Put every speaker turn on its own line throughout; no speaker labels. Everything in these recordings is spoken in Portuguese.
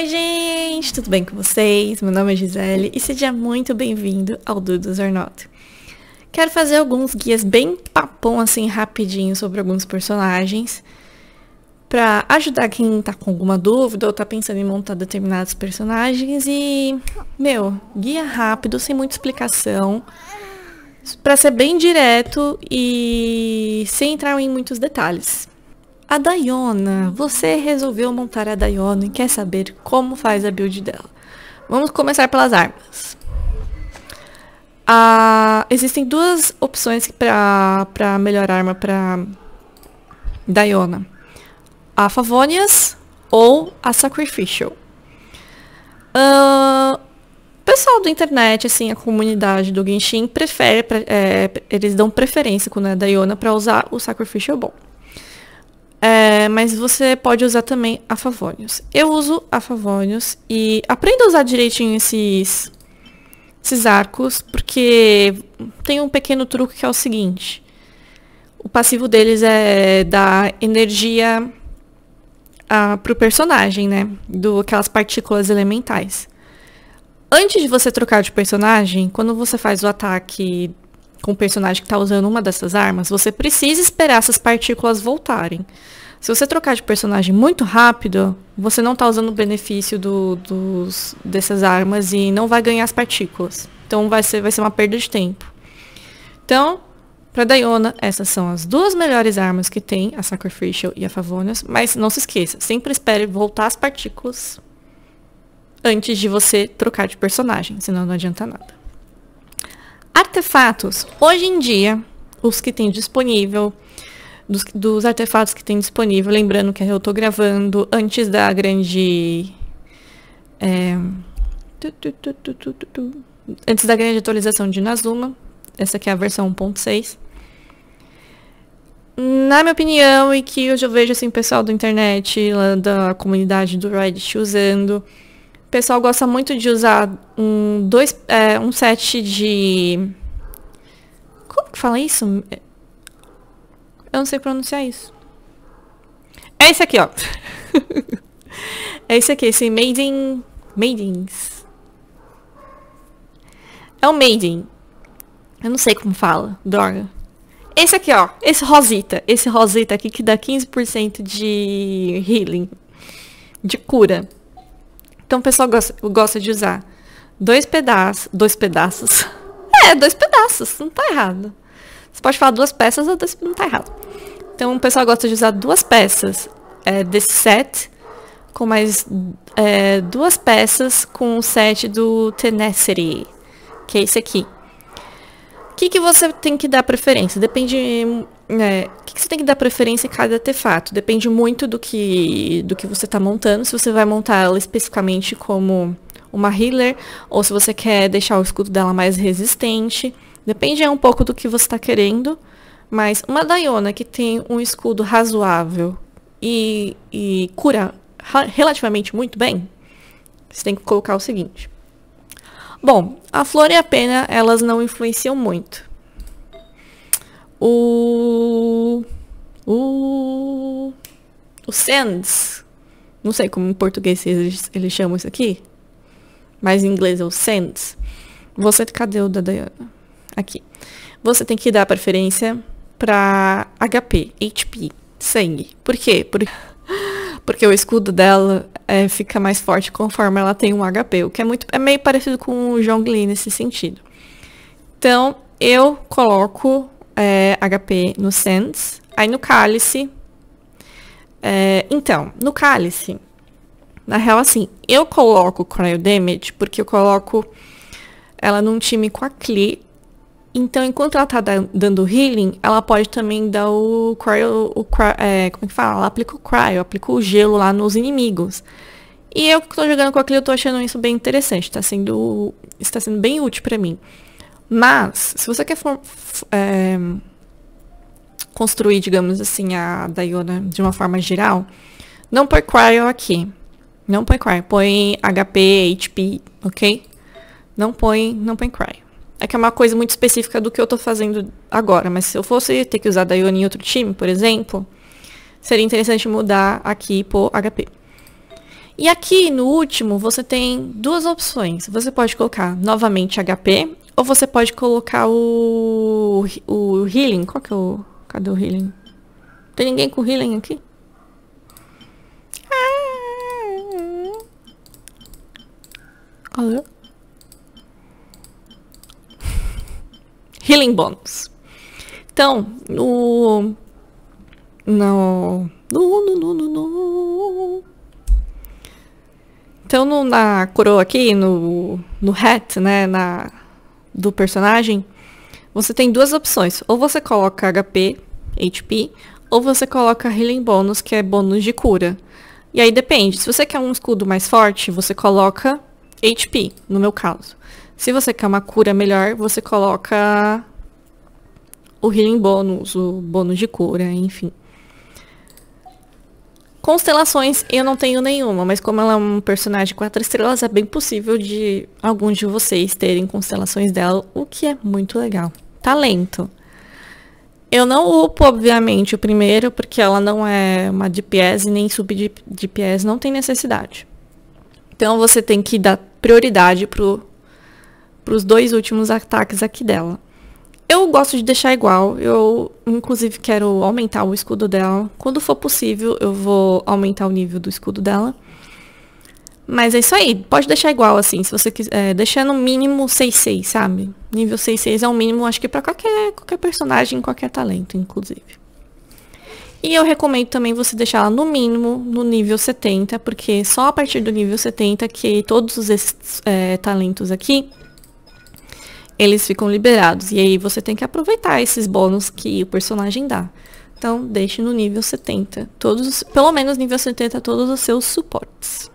Oi, gente, tudo bem com vocês? Meu nome é Gisele e seja muito bem-vindo ao Dudos or Not. Quero fazer alguns guias bem papão, assim, rapidinho sobre alguns personagens, para ajudar quem tá com alguma dúvida ou tá pensando em montar determinados personagens e, meu, guia rápido, sem muita explicação, para ser bem direto e sem entrar em muitos detalhes. A Dayona. Você resolveu montar a Dayona e quer saber como faz a build dela. Vamos começar pelas armas. Ah, existem duas opções para melhor arma para Dayona. A Favonias ou a Sacrificial. Uh, o pessoal da internet, assim, a comunidade do Genshin prefere, é, eles dão preferência quando é Dayona para usar o Sacrificial Bom. É, mas você pode usar também afavônios. Eu uso afavônios e aprenda a usar direitinho esses, esses arcos, porque tem um pequeno truque que é o seguinte. O passivo deles é dar energia ah, pro personagem, né? Do aquelas partículas elementais. Antes de você trocar de personagem, quando você faz o ataque com o personagem que está usando uma dessas armas, você precisa esperar essas partículas voltarem. Se você trocar de personagem muito rápido, você não está usando o benefício do, dos, dessas armas e não vai ganhar as partículas. Então vai ser, vai ser uma perda de tempo. Então, para Dayona, essas são as duas melhores armas que tem, a Sacrificial e a Favonius. Mas não se esqueça, sempre espere voltar as partículas antes de você trocar de personagem, senão não adianta nada. Artefatos. Hoje em dia, os que tem disponível, dos, dos artefatos que tem disponível, lembrando que eu estou gravando antes da grande. É, antes da grande atualização de Nazuma. Essa aqui é a versão 1.6. Na minha opinião, e que hoje eu vejo assim, pessoal da internet, da comunidade do Reddit usando, o pessoal gosta muito de usar um, dois, é, um set de. Como que fala isso? Eu não sei pronunciar isso. É esse aqui, ó. é esse aqui, esse Maiden. Maidens. É o Maiden. Eu não sei como fala, droga. Esse aqui, ó. Esse rosita. Esse rosita aqui que dá 15% de healing. De cura. Então o pessoal gosta, gosta de usar dois pedaços. Dois pedaços. É, dois pedaços, não tá errado. Você pode falar duas peças ou dois, não tá errado. Então o pessoal gosta de usar duas peças é, desse set, com mais é, duas peças com o set do Tenacity, que é esse aqui. O que, que você tem que dar preferência? Depende é, que, que, você tem que dar preferência em cada artefato? Depende muito do que, do que você está montando, se você vai montar ela especificamente como uma healer, ou se você quer deixar o escudo dela mais resistente. Depende é um pouco do que você está querendo, mas uma Dayona que tem um escudo razoável e, e cura relativamente muito bem, você tem que colocar o seguinte. Bom, a flor e a pena, elas não influenciam muito o... o... o Sands, Não sei como em português eles, eles chamam isso aqui. Mas em inglês é o Sands. Você, cadê o da Diana? Aqui. Você tem que dar preferência para HP, HP, sangue. Por quê? Por... Porque o escudo dela é, fica mais forte conforme ela tem um HP, o que é muito é meio parecido com o Zhongli nesse sentido. Então, eu coloco é, HP no Sands. Aí no cálice. É, então, no cálice, na real, assim, eu coloco Cryo Damage porque eu coloco ela num time com a Klee. Então, enquanto ela tá dando healing, ela pode também dar o cryo, o cryo é, como é que fala? Ela aplica o cryo, aplica o gelo lá nos inimigos. E eu que tô jogando com a Klee, eu tô achando isso bem interessante, tá sendo, está sendo bem útil para mim. Mas, se você quer for, é, construir, digamos assim, a Diona de uma forma geral, não põe cryo aqui. Não põe cryo. Põe HP, HP, ok? Não põe, não põe cryo. É que é uma coisa muito específica do que eu tô fazendo agora. Mas se eu fosse ter que usar Diona em outro time, por exemplo, seria interessante mudar aqui por HP. E aqui no último você tem duas opções. Você pode colocar novamente HP ou você pode colocar o, o healing. Qual que é o... Cadê o healing? Tem ninguém com healing aqui? Olha. Ah. Healing bônus. Então, no... No... No, no, no, no, Então, no, na coroa aqui, no, no hat, né, na, do personagem, você tem duas opções. Ou você coloca HP, HP, ou você coloca Healing Bônus, que é bônus de cura. E aí depende. Se você quer um escudo mais forte, você coloca HP, no meu caso. Se você quer uma cura melhor, você coloca o Healing Bônus, o bônus de cura, enfim. Constelações eu não tenho nenhuma, mas como ela é um personagem quatro estrelas, é bem possível de alguns de vocês terem constelações dela, o que é muito legal. Talento. Eu não upo, obviamente, o primeiro, porque ela não é uma DPS nem sub-DPS, não tem necessidade. Então você tem que dar prioridade para os dois últimos ataques aqui dela. Eu gosto de deixar igual. Eu, inclusive, quero aumentar o escudo dela. Quando for possível, eu vou aumentar o nível do escudo dela. Mas é isso aí. Pode deixar igual, assim. Se você quiser. Eh, é, deixar no mínimo 6-6, sabe? Nível 6-6 é o mínimo, acho que, pra qualquer, qualquer personagem, qualquer talento, inclusive. E eu recomendo também você deixar ela no mínimo no nível 70, porque só a partir do nível 70 que todos esses é, talentos aqui eles ficam liberados. E aí você tem que aproveitar esses bônus que o personagem dá. Então, deixe no nível 70. Todos, pelo menos nível 70, todos os seus suportes.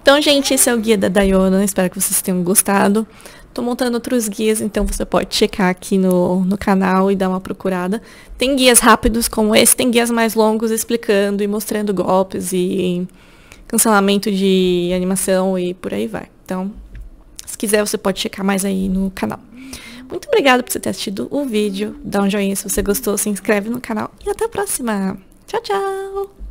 Então, gente, esse é o guia da Diona. Espero que vocês tenham gostado. Estou montando outros guias, então você pode checar aqui no, no canal e dar uma procurada. Tem guias rápidos como esse, tem guias mais longos explicando e mostrando golpes e cancelamento de animação e por aí vai. Então, se quiser, você pode checar mais aí no canal. Muito obrigada por você ter assistido o vídeo. Dá um joinha se você gostou, se inscreve no canal e até a próxima. Tchau, tchau!